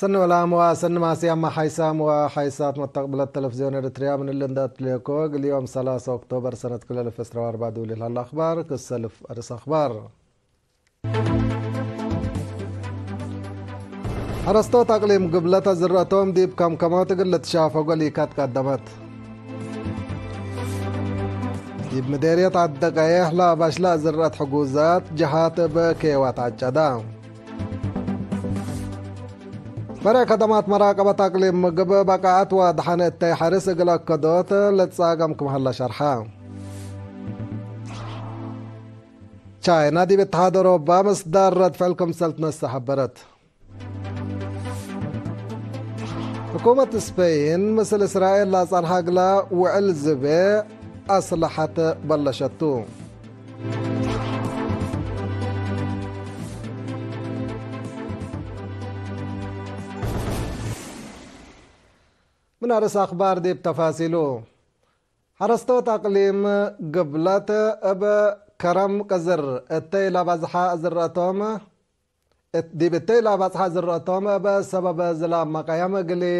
سن سنو الام وسن ماسي أما حيسام وحيسات متقبل التلفزيون إريتريا من اللندات ليكو اليوم 3 أكتوبر سنة كل الف 1904 دولي الأخبار كسلف أرس أخبار ارستو تقليم قبلت زراتوم ديب كم كمات قلت شافوا قولي كات قدمت ديب مديرية عدقايح لا باشلا زرات حقوزات جهات بكيوات عجدام መራከተማት መራቀበ ታቅሊ ምግብ በቃዓት ወድሓን እተይ ሓርስ እግለ ከዶት چای نادی به ቻይና ዲብ እትሓደ ሮባ ምስ ዳረት ፍዕልኩም ሰልትነሳ ሓበረት حكومة سبين مثل إسرائيل لا حقلا وعل زبي أسلحة بنارس أخبار دي بتفاصيلو حرستو تقليم قبلات اب كرم كزر التيلا بزحا زراتوما دي بتيلا بزحا اب سبب زلام مقايم قلي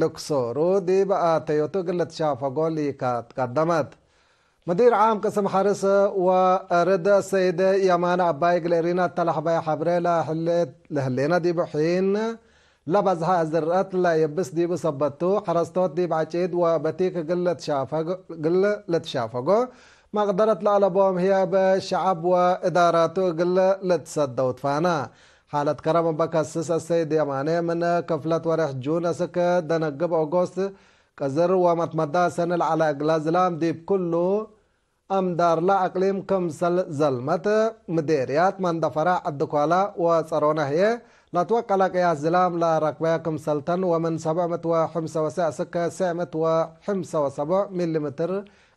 لكسورو دي بقى تيوتو قلت شافا قولي قدمت مدير عام قسم حرس وأرد سيد يمان عباي قليرينا تلح باي حبري لهلينا دي بحين لبز حازرات لا يبس دي بصبتو حرستوت دي بعتيد وبتيك قلت شافق قلت شافقو ما قدرت لألبوم هي بشعب واداراتو قلة سدوت فانا حالت كرم بكسس السيد يماني من كفلة ورح جونة سكة دنقب أغوست كزر ومتمدى سنل على قلازلام ديب كله أم دار لا أقليم كم سل زلمت مديريات من دفرع الدكوالة وصرونة هي لاتوقع لك يا زلام لا ركباكم سلطان ومن سبعمة وخمسة وساعة سكة سعمة وخمسة وسبع مليمتر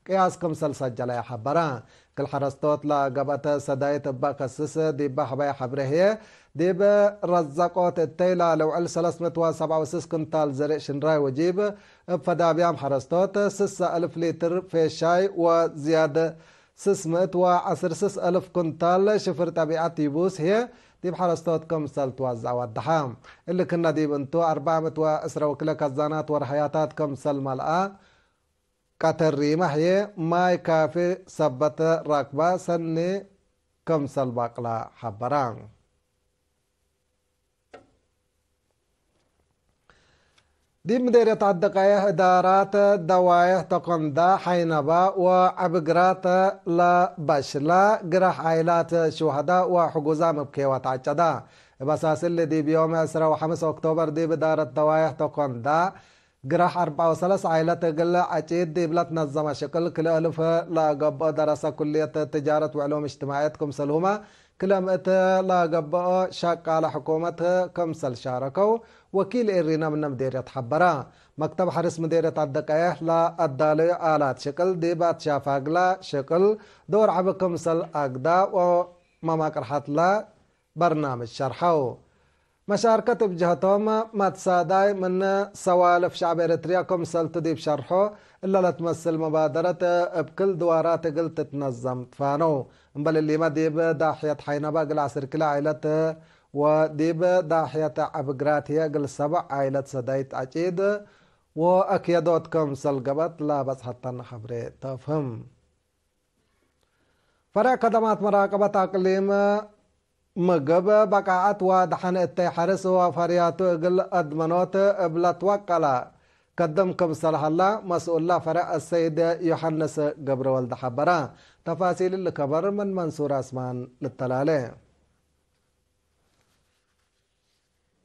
قياسكم سلسجل يا حبرا كل حرستوت لا قبت سداي تبا خسس دي بحبا حبره دي برزقوت التيلا لو ال سلسمة وسبعة وسس كنتال زرق شنراي وجيب بفدا بيام حرستوت سسة ألف لتر في الشاي وزيادة سسمة سس ألف كنتال شفر تبعات يبوس هي دي بحرستات كم سل توزع والدحام اللي كنا دي بنتو أربعة متوا أسرة وكل كزانات ورحياتات كم سل ملأ كتر هي ماي كافي سبت راكبة سنة كم سل باقلا حبران دي مديرية الدقائق إدارات دوايح تقندا حينبا وعبقرات لا بشلا جرح عائلات شهداء وحجوزا مبكيوات عجدا بساس اللي دي بيوم 10 و 5 أكتوبر دي بدارة دوايح تقندا جراح 34 عائلة قل عجيد دي بلاد نظم شكل كل ألف لا قب درس كلية تجارة وعلوم اجتماعيات كم سلومة كلام اتا لا قبا شاق على حكومته كمسل شاركو وكيل إرينا من مديرية حبرا مكتب حرس مديرية الدقائح لا الدالي آلات شكل دي بات شافاقلا شكل دور عب كمسل أقدا ومماكر حتلا برنامج شرحو مشاركة بجهتهم ما تساعداي من سوالف شعب إريترياكم سلتدي بشرحه إلا لا مبادرة بكل دوارات قل تتنظم فانو بل اللي ما ديب داحية حينبا قل عصر كل عائلة وديب داحية عبقرات هي قل سبع عائلة سدايت عجيد كم سلقبت لا بس حتى خبري تفهم فرع خدمات مراقبة أقليم مجب بقعات ودحن اتي حرس وفرياتو اقل ادمنوت ابلا توقلا قدم كم صلح الله مسؤول فرع السيد يوحنس قبر والد حبرا تفاصيل الكبر من منصور اسمان للتلالي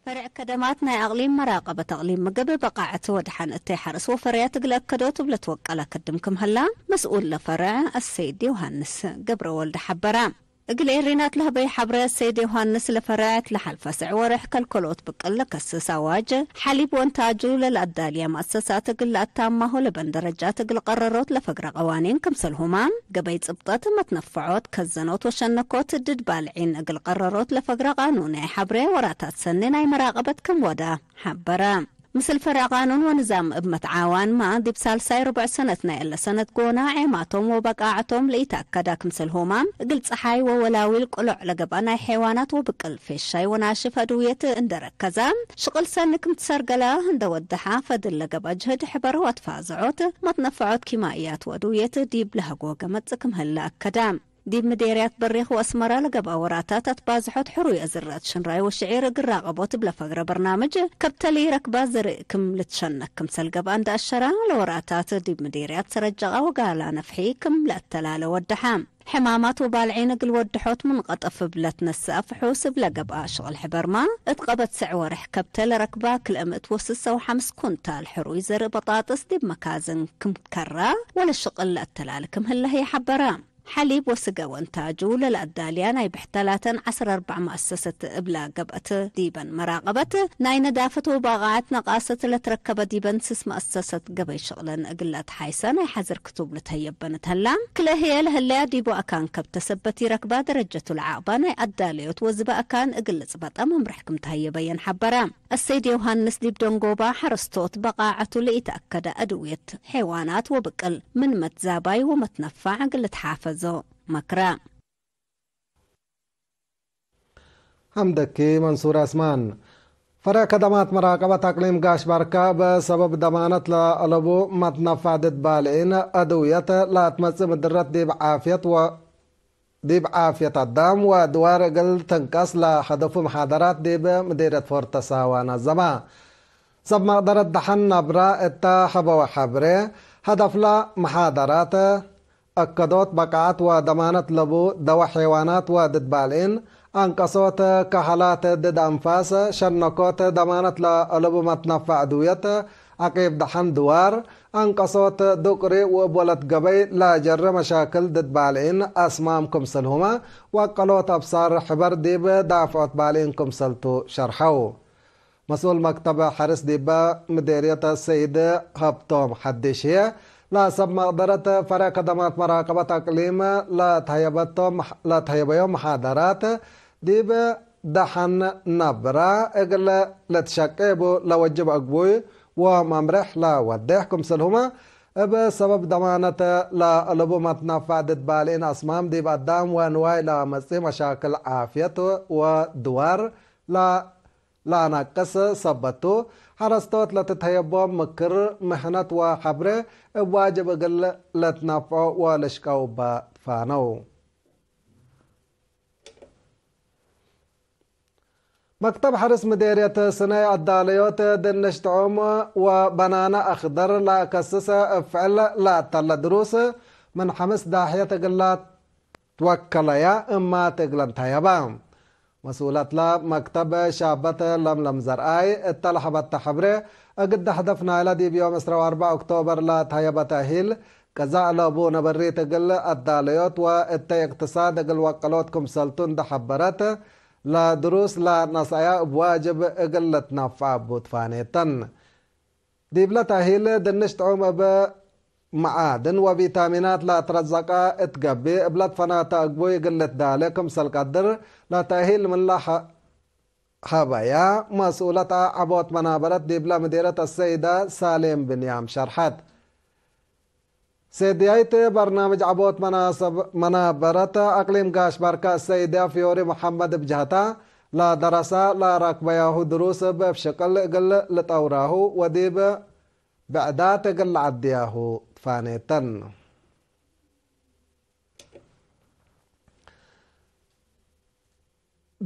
فرع كدمات ناي أغليم مراقبة أغليم مقبل بقاعة ودحان حرس وفريات قل أكدوت بلا توقع لكدمكم هلا مسؤول لفرع السيد يوحنس قبر ولد حبرام قل إيرينات له بي حبرة سيد يوهانس لفرات لحلفة سعور حكى الكلوت بقل لك السساواج حليب وانتاجو للأدالية مؤسسات قل أتامه لبندرجات قل قررات لفقر قوانين كم سلهمان قبيت إبطات ما تنفعوت كزنوت وشنكوت دد بالعين قل قررات لفقر قانوني حبرة وراتات سنين أي مراقبت كم ودا حبرة مثل فرعقان ونظام بمتعاون ما دي بسالساي ربع سنتنا إلا سنة قونا عيماتهم وبقاعتهم ليتأكدا كمسل همام قلت صحاي وولاويل قلع لقبانا حيوانات وبقل في الشاي وناشف أدوية اندركزا شغل سنك متسرقلا هند ودها فدل لقب أجهد حبر واتفازعوت ما تنفعوت كيمائيات ودوية ديب لها قوقمت كمهل أكدام دي مديريات بريخ واسمرا لقب اوراتات اتبازحوت حروي ازرات شنراي وشعير قراقبوت بلا فقرة برنامج كبتالي ركبا زرئكم لتشنك كم سلقب عند الشراء لوراتات دي مديريات سرجغا وقالا نفحيكم لأتلالة والدحام حمامات وبالعين قل ودحوت من قطف بلت نساف حوس بلا قبا شغل ما اتقبت سعور حكبت ركبا كل امت وسسة وحمس كونتال حروي زر بطاطس دي بمكازن كم كرا ولا شغل لا كم هلا هي حبرام حليب وسجا وانتاجو للأدالية ناي بحتلاتن عصر اربع مؤسسة ابلا قبأت ديبا مراقبت ناي دافت وباغات نقاسة لتركب ديبا سس مؤسسة قبي شغلا قلت حيسان اي حزر كتب لتهيبن تهلا كلا هي الهلا ديبو اكان كب تسبتي ركبا درجة العابان اي اداليوت وزبا اكان اقلت سبت أمم رحكم تهيبين حبرا السيد يوهانس ديب دونغوبا حرستوت بقاعته لإتأكد أدوية حيوانات وبكل من متزاباي ومتنفع قلت حافظ zo makra حمدك منصور اسمان فرا خدمات مراقبة تقليم قاش بركة بسبب ضمانة لألبو ما تنفذت بالعين أدوية لا تمس مدرة دي بعافية و دي بعافية الدم وأدوار قل تنقص لحذف محاضرات دي بمديرة فورت ساوانا زما سب مقدرة دحن نبرة التا حبة وحبرة هدف لا محاضرات أكدت بقعات وضمانت لبو دوا حيوانات ودد بالين أنقصت كحالات ضد أنفاس شنقات ضمانت لبو متنفع دويت عقب دحن دوار أنقصت دقري وبولت قبي لا جر مشاكل ضد بالين أسمامكم سلهما وقلوت أبصار حبر ديب دافعت بالينكم سلتو شرحو مسؤول مكتب حرس ديبا مديرية السيد هبتوم حدشيه لا سب مقدرات فرا قدمات مراقبت اقلیم لا مح... لا تهیبه محاضرات دیب دحن نبرة اقل لا لوجب اقبوي وممرح لا وديحكم سلهما بسبب دمانت لا ألبو متنا فادت بالين أصمام دي بقدام وأنواع لا مسي مشاكل عافيته ودوار لا لا نقص سبتو حرستات لتتهيبا مكر محنت وحبر واجب قل لتنفع ولشكاو فانو مكتب حرس مديرية سنة الداليوت دنشت و بنانا أخضر لا كسس فعل لا تل دروس من حمس داحية قلات توكل يا إما تقلن تهيبام مسؤولات لا مكتب لم لملم زرعي التلحبت تحبره أقد حدفنا الى دي بيوم اسرى 4 أكتوبر لا تهيبة تأهيل كذا لابو نبري تقل الداليوت و والتي اقتصاد أقل وقلوتكم سلطون دحبرت لا دروس لا نصايا بواجب أقل تنفع بوتفانيتن بلا تأهيل دنشت عمب معادن وفيتامينات لا ترزقا اتقبي بلاد فناتا اقبوي قلت ذلك مسل قدر لا تأهيل من لا حبايا مسؤولة عبوت منابرة ديبلا مديرة السيدة سالم بنيام شرحت سيديايت برنامج عبوت مناسب منابرة أقليم قاش بركة السيدة فيوري محمد بجهتا لا درسا لا ركبياه دروس بشكل قل لطوراه وديب بعدات قل عدياهو fan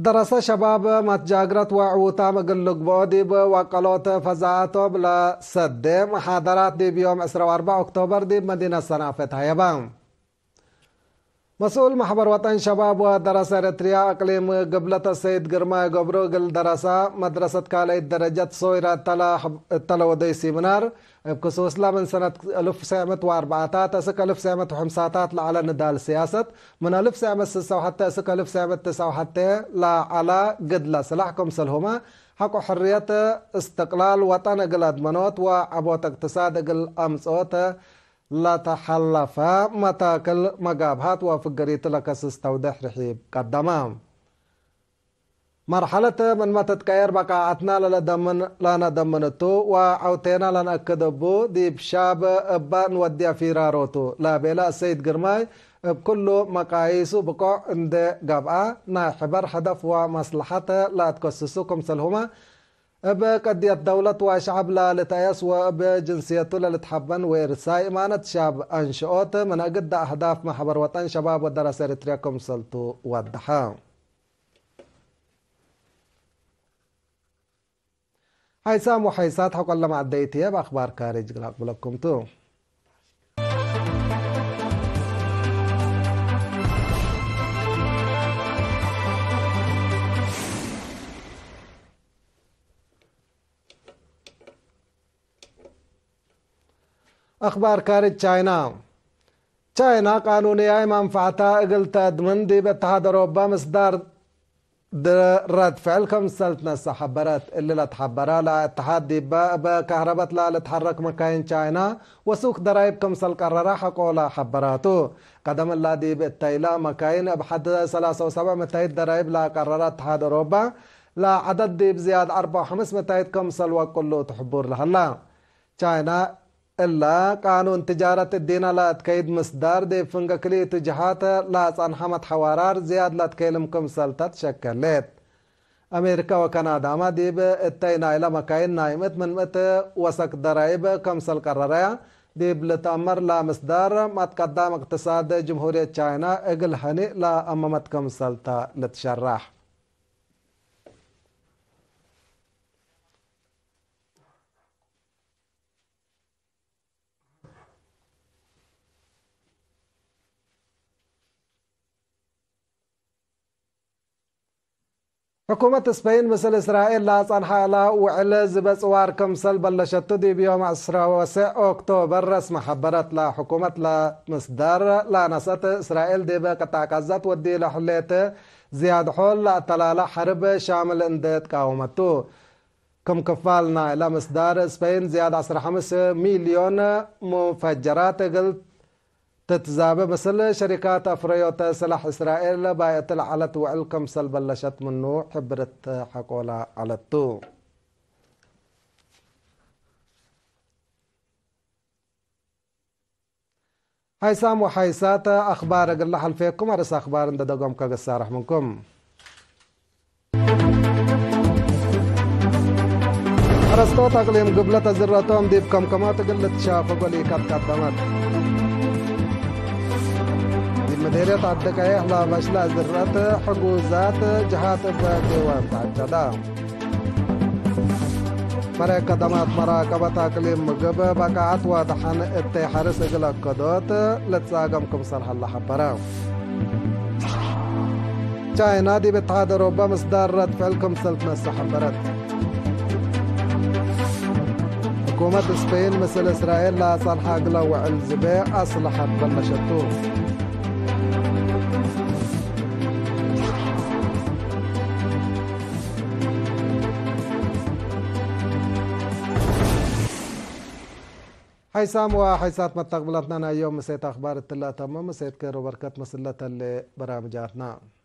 درس شباب متجاگرت و عوتام قلق بودي وقلوت فزاعتو بلا سد محادرات دي بيوم 24 اكتوبر دي مدينة صنافة هيبام مسؤول محبر وطن شباب ودراسة إريتريا أقليم قبلة السيد قرما گل دراسة مدرسة كالي درجة صويرة تلا حب... تلا الف سعمت و اربعاتات من سنة سعمت و حمساتات على ندال سياسة من 1906 تسك 1909 لا على قدلة سلاحكم سلهما حق حرية استقلال وطن قل أدمنوت عبوت اقتصاد قل أمسوت لا تحلفا متى كل مقابهات وفقريت لك استودح رحيب قدمام مرحلة من متت كير بقاعتنا لدمن لنا دمنتو وعوتينا لنا كدبو دي بشاب ابان ودي فيراروتو لا بلا سيد قرماي بكل مقاييسه بقى عند قبعة ناحبر هدف ومصلحة لا تكسسوكم سلهما أبا قد الدولة وشعب لا لتيسوى اب جنسيته لتحبن ويرساي امانة شعب أنشأت من اجد اهداف محبر وطن شباب ودرس اريتريا كمسلتو ودحا حيسام وحيسات حق الله مع الديتياب بأخبار كارج لكم تو اخبار أخباركار تشاينا تشاينا قانوني اي منفعتا فعتا إقلتا دمندي بتهادر وبا مصدار رد فعل كم سلتنا السحبرات اللي لا تحبرا لا با بكهربات لا لتحرك مكاين تشاينا وسوق درايب كم سل قررا حقو لا حبراتو قدم الله دي بالتايلا مكاين بحد 73 متايد درايب لا قررت اتحاد اوروبا لا عدد دي بزياد 4 5 متايد كم سل وكله تحبور لهلا تشاينا إلا قانون تجارة الدين لات كيد مصدار دي فنقكلي تجهات لات عن حمد حوارار زياد لات كيلم كم سلطات شكلت أمريكا وكندا ما ديب التينا إلى مكاين نايمت من مت وسك ضرائب كم سل قراريا ديب لتأمر لا مصدار مات قدام اقتصاد جمهورية چاينا اقل هني لا أمامت كم سلطة لتشرح حكومة اسبين مثل إسرائيل لا صنحة وعلى واركم كمسل بلشت دي بيوم 10 أكتوبر رسم حبرت لا حكومة لا مصدر لا نسات إسرائيل دي بقطع قزت ودي لحليت زياد حول لا طلالة حرب شامل اندات قاومتو كم كفالنا لا مصدر اسبين زياد 10 مليون مفجرات قلت تتزاب بسل شركات أفريوتا سلاح إسرائيل بايت العلت وعلكم سل بلشت منو حبرت حقولا على التو هاي سام وحيسات أخبار قل حل فيكم أرس أخبار عند دقوم كقصار منكم أرستو تقليم قبلة زراتهم ديب كم كما تقلت شافق ولي كتكتمت مديرية الدقائق لبشلة زرات حجوزات جهات الديوان تعجدا مرة قدمات مراقبة أقليم مقب بقعت واضحان اتي حرس اقلق قدوت كم صلح الله حبرا جاي نادي بتعاد ربما مصدر رد فعلكم سلت مسح حبرت حكومة اسبين مثل إسرائيل لا صلح أقلق وعلزبي أصلحت بلشتوه حيسام وحيسات متقبلتنا أنا يوم مسيت أخبار التلا تمام مسيت كروبركات مسلة اللي برامجاتنا